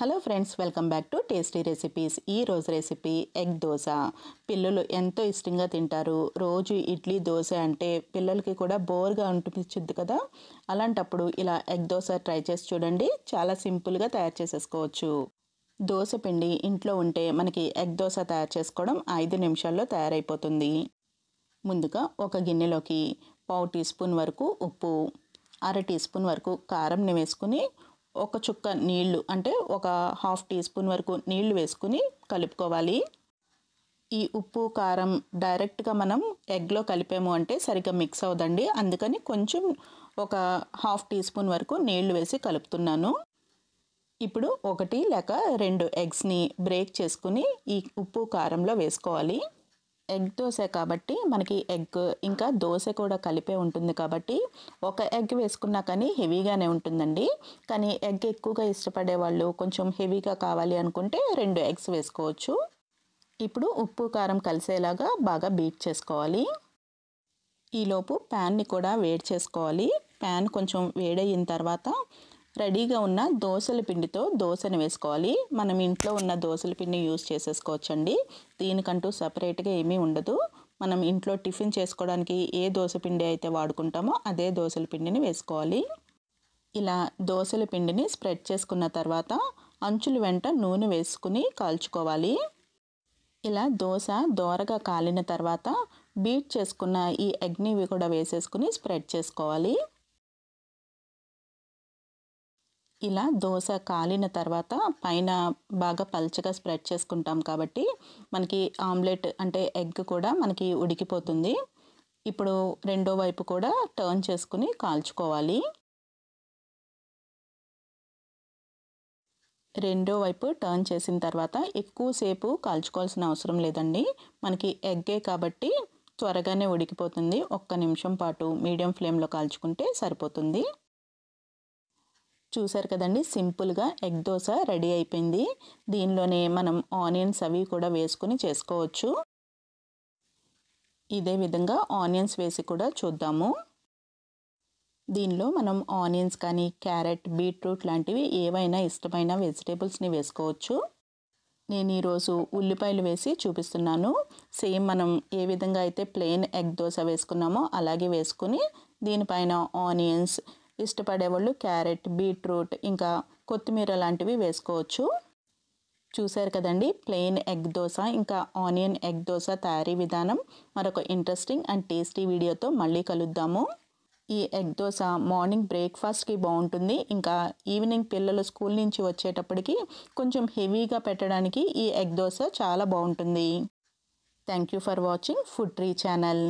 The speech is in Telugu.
hello friends welcome back to tasty recipes ఈ రోజు రెసిపీ ఎగ్ దోశ పిల్లలు ఎంతో ఇష్టంగా తింటారు రోజు ఇడ్లీ దోశ అంటే పిల్లలకి కూడా బోర్గా అనిపించుద్ది కదా అలాంటప్పుడు ఇలా ఎగ్ దోశ ట్రై చేసి చూడండి చాలా సింపుల్గా తయారు చేసేసుకోవచ్చు దోశ పిండి ఇంట్లో ఉంటే మనకి ఎగ్ దోశ తయారు చేసుకోవడం ఐదు నిమిషాల్లో తయారైపోతుంది ముందుగా ఒక గిన్నెలోకి పావు టీ స్పూన్ వరకు ఉప్పు అర టీ స్పూన్ వరకు కారంని వేసుకుని ఒక చుక్క నీళ్లు అంటే ఒక హాఫ్ టీ స్పూన్ వరకు నీళ్లు వేసుకుని కలుపుకోవాలి ఈ ఉప్పు కారం డైరెక్ట్గా మనం ఎగ్లో కలిపాము అంటే సరిగ్గా మిక్స్ అవ్వదండి అందుకని కొంచెం ఒక హాఫ్ టీ స్పూన్ వరకు నీళ్లు వేసి కలుపుతున్నాను ఇప్పుడు ఒకటి లేక రెండు ఎగ్స్ని బ్రేక్ చేసుకుని ఈ ఉప్పు కారంలో వేసుకోవాలి ఎగ్ దోశ కాబట్టి మనకి ఎగ్ ఇంకా దోశ కూడా కలిపే ఉంటుంది కాబట్టి ఒక ఎగ్ వేసుకున్నా కానీ హెవీగానే ఉంటుందండి కానీ ఎగ్ ఎక్కువగా ఇష్టపడే వాళ్ళు కొంచెం హెవీగా కావాలి అనుకుంటే రెండు ఎగ్స్ వేసుకోవచ్చు ఇప్పుడు ఉప్పు కారం కలిసేలాగా బాగా బీట్ చేసుకోవాలి ఈలోపు ప్యాన్ని కూడా వేడి చేసుకోవాలి ప్యాన్ కొంచెం వేడయిన తర్వాత రెడీగా ఉన్న దోశల పిండితో దోశను వేసుకోవాలి మనం ఇంట్లో ఉన్న దోశల పిండి యూజ్ చేసేసుకోవచ్చండి దీనికంటూ సపరేట్గా ఏమీ ఉండదు మనం ఇంట్లో టిఫిన్ చేసుకోవడానికి ఏ దోశ పిండి అయితే వాడుకుంటామో అదే దోశల పిండిని వేసుకోవాలి ఇలా దోశల పిండిని స్ప్రెడ్ చేసుకున్న తర్వాత అంచుల వెంట నూనె వేసుకుని కాల్చుకోవాలి ఇలా దోశ దోరగా కాలిన తర్వాత బీట్ చేసుకున్న ఈ అగ్నివి కూడా వేసేసుకుని స్ప్రెడ్ చేసుకోవాలి ఇలా దోశ కాలిన తర్వాత పైన బాగా పల్చగా స్ప్రెడ్ చేసుకుంటాం కాబట్టి మనకి ఆమ్లెట్ అంటే ఎగ్ కూడా మనకి ఉడికిపోతుంది ఇప్పుడు రెండో వైపు కూడా టర్న్ చేసుకుని కాల్చుకోవాలి రెండో వైపు టర్న్ చేసిన తర్వాత ఎక్కువసేపు కాల్చుకోవాల్సిన అవసరం లేదండి మనకి ఎగ్గే కాబట్టి త్వరగానే ఉడికిపోతుంది ఒక్క నిమిషం పాటు మీడియం ఫ్లేమ్లో కాల్చుకుంటే సరిపోతుంది చూసారు కదండి సింపుల్గా ఎగ్ దోశ రెడీ అయిపోయింది దీనిలోనే మనం ఆనియన్స్ అవి కూడా వేసుకుని చేసుకోవచ్చు ఇదే విధంగా ఆనియన్స్ వేసి కూడా చూద్దాము దీనిలో మనం ఆనియన్స్ కానీ క్యారెట్ బీట్రూట్ లాంటివి ఏవైనా ఇష్టమైన వెజిటేబుల్స్ని వేసుకోవచ్చు నేను ఈరోజు ఉల్లిపాయలు వేసి చూపిస్తున్నాను సేమ్ మనం ఏ విధంగా అయితే ప్లెయిన్ ఎగ్ దోశ వేసుకున్నామో అలాగే వేసుకుని దీనిపైన ఆనియన్స్ ఇష్టపడేవాళ్ళు క్యారెట్ బీట్రూట్ ఇంకా కొత్తిమీర లాంటివి వేసుకోవచ్చు చూశారు కదండి ప్లెయిన్ ఎగ్ దోశ ఇంకా ఆనియన్ ఎగ్ దోశ తయారీ విధానం మరొక ఇంట్రెస్టింగ్ అండ్ టేస్టీ వీడియోతో మళ్ళీ కలుద్దాము ఈ ఎగ్ దోశ మార్నింగ్ బ్రేక్ఫాస్ట్కి బాగుంటుంది ఇంకా ఈవినింగ్ పిల్లలు స్కూల్ నుంచి వచ్చేటప్పటికి కొంచెం హెవీగా పెట్టడానికి ఈ ఎగ్ దోశ చాలా బాగుంటుంది thank you for watching food tree channel